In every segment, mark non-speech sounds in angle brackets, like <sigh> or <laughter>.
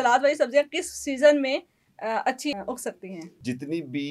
सलाद वाली सब्जियां किस सीजन में अच्छी उग सकती हैं जितनी भी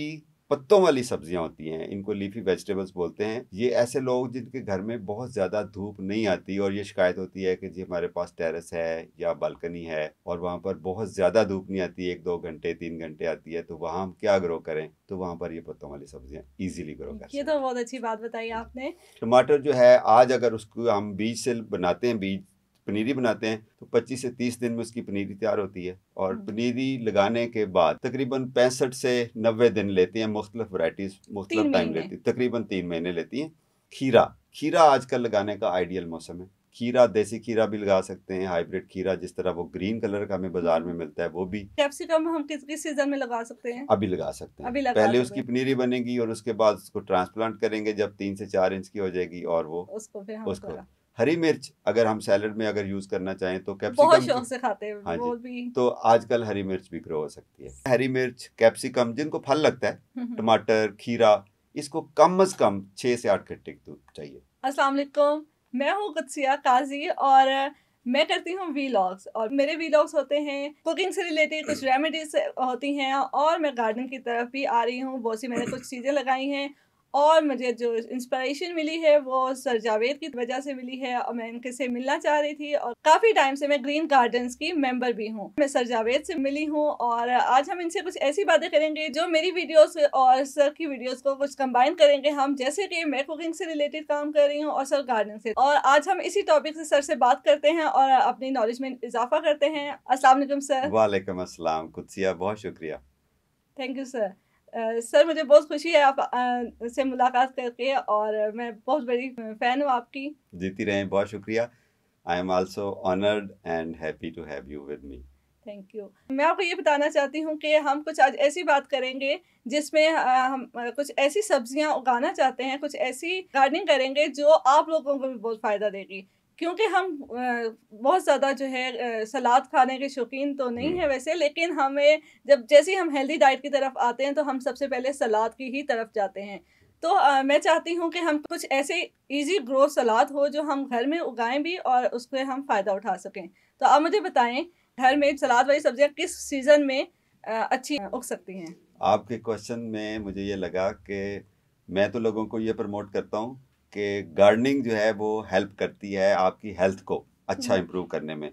पत्तों वाली सब्जियां होती हैं इनको लीफी वेजिटेबल्स बोलते हैं ये ऐसे लोग जिनके घर में बहुत ज़्यादा धूप नहीं आती और ये शिकायत होती है कि जी हमारे पास टेरेस है या बालकनी है और वहाँ पर बहुत ज़्यादा धूप नहीं आती एक दो घंटे तीन घंटे आती है तो वहाँ हम क्या ग्रो करें तो वहाँ पर ये पत्तों वाली सब्जियाँ ईजिली ग्रो करें ये तो बहुत अच्छी बात बताई आपने टमाटर जो है आज अगर उसको हम बीज से बनाते हैं बीज पनीरी बनाते हैं तो 25 से 30 दिन में उसकी पनीरी तैयार होती है और हम्म। पनीरी लगाने के बाद तकरीबन पैंसठ से नब्बे दिन लेती हैं मुख्तलिफ वाइटीज मुख्तलिफ टाइम लेती हैं तकरीबन तीन महीने लेती हैं खीरा खीरा आजकल लगाने का आइडियल मौसम है खीरा देसी खीरा भी लगा सकते हैं हाइब्रिड खीरा जिस तरह वो ग्रीन कलर का हमें बाजार में मिलता है वो भी कैप्सिकम हम किस किस सीजन में लगा सकते हैं अभी लगा सकते हैं अभी लगा पहले उसकी पनीरी बनेगी और उसके बाद उसको ट्रांसप्लांट करेंगे जब तीन से चार इंच की हो जाएगी और वो उसको फिर हम उसको हरी मिर्च अगर हम सैलड में अगर यूज करना चाहें तो कैप्सिकम बहुत शौक से खाते हैं हाँ वो भी तो आजकल हरी मिर्च भी ग्रो हो सकती है हरी मिर्च कैप्सिकम जिनको फल लगता है हम्म, हम्म। टमाटर खीरा इसको कम अज कम छह से आठ घंटे की दूध चाहिए मैं हूँ कदसिया काजी और मैं करती हूँ वीलॉग्स और मेरे वीलॉग्स होते हैं कुकिंग से रिलेटेड कुछ रेमेडीज <clears throat> होती हैं और मैं गार्डन की तरफ भी आ रही हूँ बहुत सी मैंने कुछ चीज़ें लगाई हैं और मुझे जो इंस्पिरेशन मिली है वो सर जावेद की वजह से मिली है और मैं इनके से मिलना चाह रही थी और काफ़ी टाइम से मैं ग्रीन गार्डन्स की मेंबर भी हूँ मैं सर जावेद से मिली हूँ और आज हम इनसे कुछ ऐसी बातें करेंगे जो मेरी वीडियोस और सर की वीडियोस को कुछ कंबाइन करेंगे हम जैसे कि मैं कुकिंग से रिलेटेड काम कर रही हूँ और सर गार्डन से और आज हम इसी टॉपिक से सर से बात करते हैं और अपनी नॉलेज में इजाफा करते हैं असलम सर वाले असलम बहुत शुक्रिया थैंक यू सर सर मुझे बहुत खुशी है आप से मुलाकात करके और मैं बहुत बड़ी फ़ैन हूँ आपकी जीती रहे बहुत शुक्रिया I am also honoured and happy to have you with me thank you मैं आपको ये बताना चाहती हूँ कि हम कुछ आज ऐसी बात करेंगे जिसमें हम कुछ ऐसी सब्जियाँ उगाना चाहते हैं कुछ ऐसी गार्डनिंग करेंगे जो आप लोगों को भी बहुत फ़ायदा देगी क्योंकि हम बहुत ज़्यादा जो है सलाद खाने के शौकीन तो नहीं हम्म। है वैसे लेकिन हमें जब जैसे हम हेल्दी डाइट की तरफ आते हैं तो हम सबसे पहले सलाद की ही तरफ जाते हैं तो आ, मैं चाहती हूँ कि हम कुछ ऐसे इजी ग्रो सलाद हो जो हम घर में उगाएं भी और उसके हम फ़ायदा उठा सकें तो आप मुझे बताएं घर में सलाद वाली सब्जियाँ किस सीज़न में आ, अच्छी उग सकती हैं आपके क्वेश्चन में मुझे ये लगा कि मैं तो लोगों को ये प्रमोट करता हूँ कि गार्डनिंग जो है वो हेल्प करती है आपकी हेल्थ को अच्छा इम्प्रूव हम्म। करने में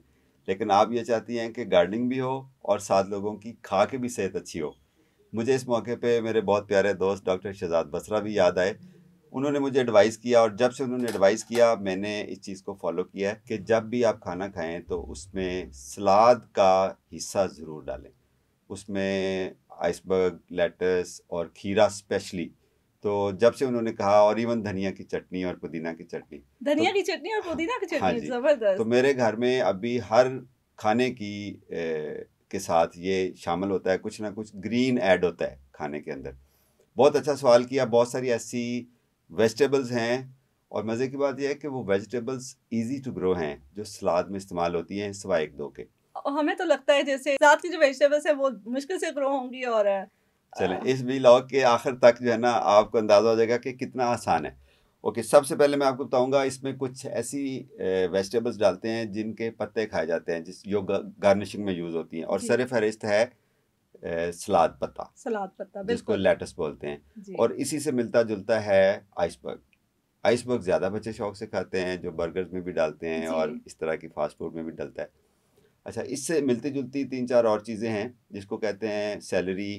लेकिन आप ये चाहती हैं कि गार्डनिंग भी हो और साथ लोगों की खा के भी सेहत अच्छी हो मुझे इस मौके पे मेरे बहुत प्यारे दोस्त डॉक्टर शहजाद बसरा भी याद आए उन्होंने मुझे एडवाइस किया और जब से उन्होंने एडवाइस किया मैंने इस चीज़ को फॉलो किया है कि जब भी आप खाना खाएं तो उसमें सलाद का हिस्सा ज़रूर डालें उसमें आइसबर्ग लेटस और खीरा स्पेशली तो जब से उन्होंने कहा और इवन धनिया की चटनी और पुदीना की चटनी धनिया तो, की चटनी और पुदीना की हाँ चटनी हाँ जबरदस्त तो मेरे घर में अभी हर खाने की ए, के साथ ये शामिल होता है कुछ ना कुछ ग्रीन ऐड होता है खाने के अंदर बहुत अच्छा सवाल किया बहुत सारी ऐसी वेजिटेबल्स हैं और मज़े की बात यह है कि वो वेजिटेबल्स इजी टू ग्रो हैं जो सलाद में इस्तेमाल होती हैं सिवाय एक दो के हमें तो लगता है जैसे सलाद की जो वेजिटेबल्स हैं वो मुश्किल से ग्रो होंगी और चले हाँ। इस बी के आखिर तक जो है ना आपको अंदाज़ा हो जाएगा कि कितना आसान है ओके सबसे पहले मैं आपको बताऊंगा इसमें कुछ ऐसी वेजिटेबल्स डालते हैं जिनके पत्ते खाए जाते हैं जिस जो गार्निशिंग में यूज़ होती हैं और सर फहरिस्त है सलाद पत्ता सलाद पत्ता जिसको लेटस बोलते हैं और इसी से मिलता जुलता है आइसबर्ग आइसबर्ग ज़्यादा बच्चे शौक से खाते हैं जो बर्गर में भी डालते हैं और इस तरह की फास्ट फूड में भी डलता है अच्छा इससे मिलती जुलती तीन चार और चीज़ें हैं जिसको कहते हैं सैलरी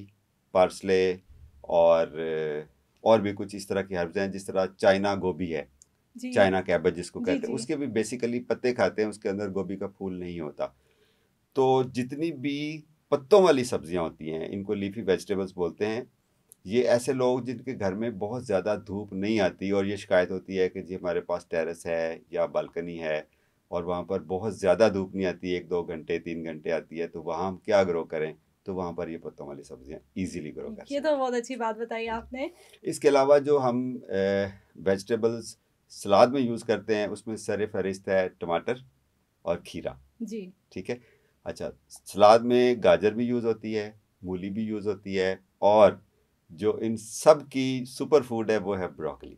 पार्सले और और भी कुछ इस तरह की हर्ब्स हैं जिस तरह चाइना गोभी है चाइना कैबेज जिसको कहते हैं उसके भी बेसिकली पत्ते खाते हैं उसके अंदर गोभी का फूल नहीं होता तो जितनी भी पत्तों वाली सब्जियां होती हैं इनको लीफी वेजिटेबल्स बोलते हैं ये ऐसे लोग जिनके घर में बहुत ज़्यादा धूप नहीं आती और ये शिकायत होती है कि जी हमारे पास टेरेस है या बालकनी है और वहाँ पर बहुत ज़्यादा धूप नहीं आती एक दो घंटे तीन घंटे आती है तो वहाँ हम क्या ग्रो करें तो वहाँ पर ये पत्तों वाली सब्जियाँ इजीली ग्रो कर ये तो बहुत अच्छी बात बताई आपने इसके अलावा जो हम वेजिटेबल्स सलाद में यूज़ करते हैं उसमें सर फहरिस्त है टमाटर और खीरा जी ठीक है अच्छा सलाद में गाजर भी यूज़ होती है मूली भी यूज़ होती है और जो इन सब की सुपर फूड है वो है ब्रोकली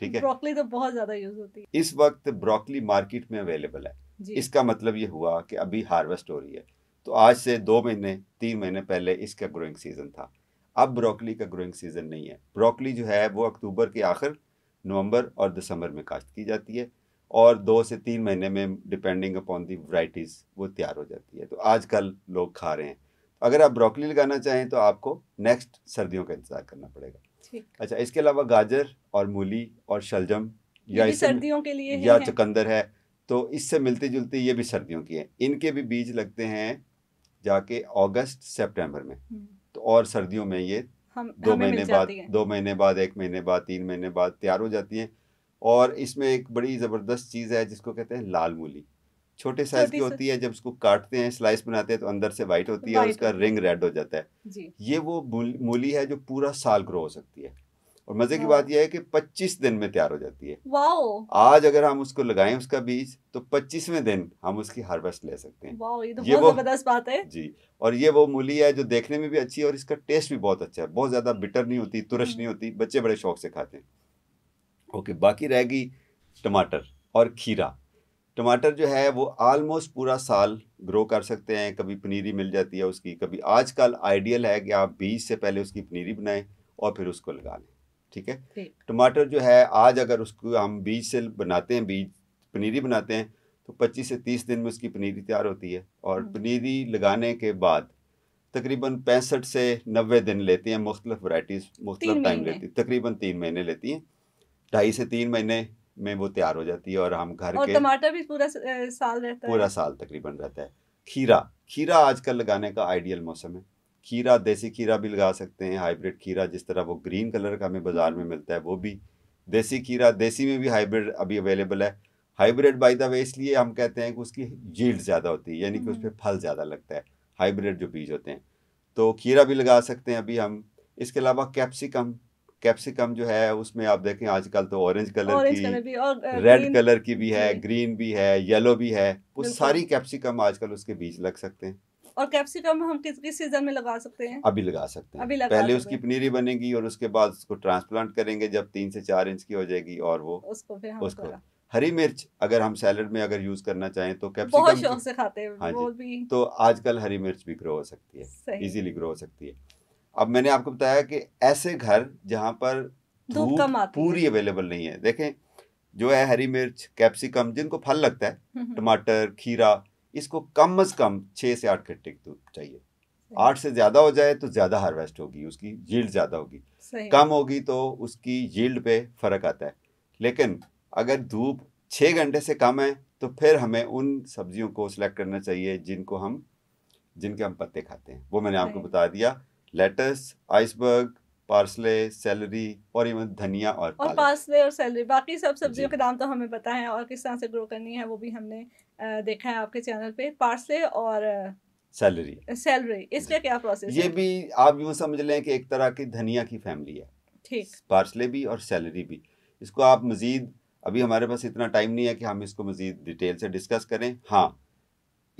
ठीक है ब्रोकली तो बहुत ज़्यादा यूज़ होती है इस वक्त ब्रोकली मार्केट में अवेलेबल है इसका मतलब ये हुआ कि अभी हार्वेस्ट हो रही है तो आज से दो महीने तीन महीने पहले इसका ग्रोइंग सीज़न था अब ब्रोकली का ग्रोइंग सीज़न नहीं है ब्रोकली जो है वो अक्टूबर के आखिर नवंबर और दिसंबर में काश्त की जाती है और दो से तीन महीने में डिपेंडिंग अपॉन दी वराइटीज़ वो तैयार हो जाती है तो आजकल लोग खा रहे हैं अगर आप ब्रोकली लगाना चाहें तो आपको नेक्स्ट सर्दियों का इंतज़ार करना पड़ेगा अच्छा इसके अलावा गाजर और मूली और शलजम या सर्दियों के लिए या चुकंदर है तो इससे मिलती जुलती ये भी सर्दियों की है इनके भी बीज लगते हैं जाके अगस्त सितंबर में हम्म। तो और सर्दियों में ये हम, दो महीने बाद दो महीने बाद एक महीने बाद तीन महीने बाद तैयार हो जाती हैं और इसमें एक बड़ी ज़बरदस्त चीज़ है जिसको कहते हैं लाल मूली छोटे साइज की होती है जब उसको काटते हैं स्लाइस बनाते हैं तो अंदर से वाइट होती है और उसका रिंग रेड हो जाता है ये वो मूली है जो पूरा साल ग्रो हो सकती है और मजे की हाँ। बात यह है कि 25 दिन में तैयार हो जाती है आज अगर हम उसको लगाएं उसका बीज तो 25वें दिन हम उसकी हार्वेस्ट ले सकते हैं ये तो बहुत जबरदस्त बात है जी और ये वो मूली है जो देखने में भी अच्छी है और इसका टेस्ट भी बहुत अच्छा है बहुत ज्यादा बिटर नहीं होती तुरश हम्म। नहीं होती बच्चे बड़े शौक से खाते हैं ओके बाकी रहेगी टमाटर और खीरा टमाटर जो है वो आलमोस्ट पूरा साल ग्रो कर सकते हैं कभी पनीरी मिल जाती है उसकी कभी आजकल आइडियल है कि आप बीज से पहले उसकी पनीरी बनाएं और फिर उसको लगा लें ठीक है टमाटर जो है आज अगर उसको हम बीज से बनाते हैं बीज पनीरी बनाते हैं तो 25 से 30 दिन में उसकी पनीरी तैयार होती है और हम्म। पनीरी लगाने के बाद तकरीबन पैंसठ से नबे दिन लेती हैं मुख्तलिफ वाइटीज मुख्तलिफ टाइम लेती है तकरीबन तीन महीने लेती हैं ढाई से तीन महीने में वो तैयार हो जाती है और हम घर और के टमाटर भी पूरा साल रहता है पूरा साल तकरीबन रहता है खीरा खीरा आजकल लगाने का आइडियल मौसम है खीरा देसी खीरा भी लगा सकते हैं हाइब्रिड खीरा जिस तरह वो ग्रीन कलर का हमें बाज़ार में मिलता है वो भी देसी खीरा देसी में भी हाइब्रिड अभी अवेलेबल है हाइब्रिड बाई द वे इसलिए हम कहते हैं कि उसकी जील्ड ज़्यादा होती है यानी कि उस पर हम्म। फल ज़्यादा लगता है हाइब्रिड जो बीज होते हैं तो खीरा भी लगा सकते हैं अभी हम इसके अलावा कैप्सिकम कैप्सिकम जो है उसमें आप देखें आजकल तो ऑरेंज कलर की रेड कलर की भी है ग्रीन भी है येलो भी है वो सारी कैप्सिकम आजकल उसके बीज लग सकते हैं और कैप्सिकम हम किस किस सीजन में लगा सकते हैं अभी लगा सकते हैं अभी लगा पहले उसकी पनीरी बनेगी और उसके बाद उसको ट्रांसप्लांट करेंगे जब तीन से चार इंच की हो जाएगी और वो उसको फिर हम उसको हरी मिर्च अगर हम सैलड में अगर यूज करना चाहें तो कैप्सिकम बहुत शौक से खाते हैं हाँ वो भी तो आजकल हरी मिर्च भी ग्रो हो सकती है इजीली ग्रो हो सकती है अब मैंने आपको बताया कि ऐसे घर जहाँ पर धूप कम आती पूरी अवेलेबल नहीं है देखें जो है हरी मिर्च कैप्सिकम जिनको फल लगता है हम्म, हम्म। टमाटर खीरा इसको कम अज़ कम छः से आठ की धूप तो चाहिए आठ से ज़्यादा हो जाए तो ज़्यादा हार्वेस्ट होगी उसकी यील्ड ज़्यादा होगी कम होगी तो उसकी यील्ड पे फ़र्क आता है लेकिन अगर धूप छः घंटे से कम है तो फिर हमें उन सब्जियों को सिलेक्ट करना चाहिए जिनको हम जिनके हम पत्ते खाते हैं वो मैंने आपको बता दिया लेटस आइसबर्ग पार्सले सैलरी और इवन धनिया और और पार्सले और सैलरी बाकी सब सब्जियों के दाम तो हमें पता है और किस तरह से ग्रो करनी है वो भी हमने देखा है आपके चैनल पे पार्सले और सैलरी सैलरी इसका क्या प्रोसेस ये है? भी आप यूँ समझ लें कि एक तरह की धनिया की फैमिली है ठीक पार्सले भी और सैलरी भी इसको आप मज़ीद अभी हमारे पास इतना टाइम नहीं है कि हम इसको मज़ीद डिटेल से डिस्कस करें हाँ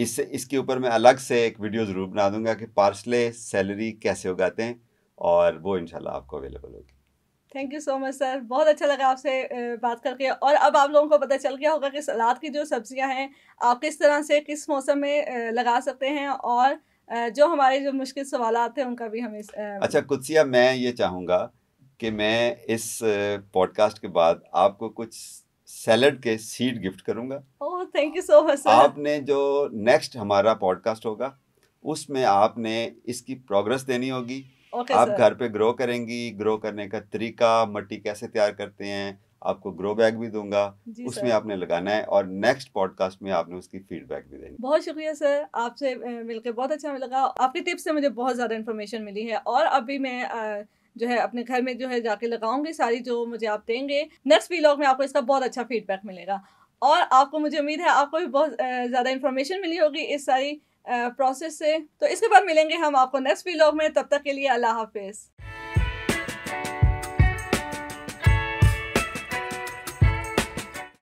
इससे इसके ऊपर मैं अलग से एक वीडियो ज़रूर बना दूंगा कि पार्सले सैलरी कैसे उगाते हैं और वो इनशाला आपको अवेलेबल होगी thank you so much sir बहुत अच्छा लगा आपसे बात करके और अब आप लोगों को पता चल गया होगा कि सलाद की जो सब्ज़ियां हैं आप किस तरह से किस मौसम में लगा सकते हैं और जो हमारे जो मुश्किल सवाल थे उनका भी हमें अच्छा कुत्सिया मैं ये चाहूँगा कि मैं इस पॉडकास्ट के बाद आपको कुछ सैलड के सीड गिफ्ट करूँगा oh thank you so much sir आपने जो नेक्स्ट हमारा पॉडकास्ट होगा उसमें आपने इसकी प्रोग्रेस देनी होगी okay, आप घर पे ग्रो करेंगी ग्रो करने का तरीका मट्टी कैसे तैयार करते हैं आपको ग्रो बैग भी दूंगा उसमें आपने लगाना है और नेक्स्ट पॉडकास्ट में आपने उसकी फीडबैक भी देनी बहुत शुक्रिया सर आपसे मिलकर बहुत अच्छा लगा आपकी टिप्स से मुझे बहुत ज़्यादा इन्फॉर्मेशन मिली है और अभी मैं जो है अपने घर में जो है जाके लगाऊंगी सारी जो मुझे आप देंगे नेक्स्ट वीलॉग में आपको इसका बहुत अच्छा फीडबैक मिलेगा और आपको मुझे उम्मीद है आपको भी बहुत ज़्यादा इन्फॉर्मेशन मिली होगी इस सारी प्रोसेस से तो इसके बाद मिलेंगे हम आपको नेक्स्ट व्लॉग में तब तक के लिए अल्लाह हाफिज़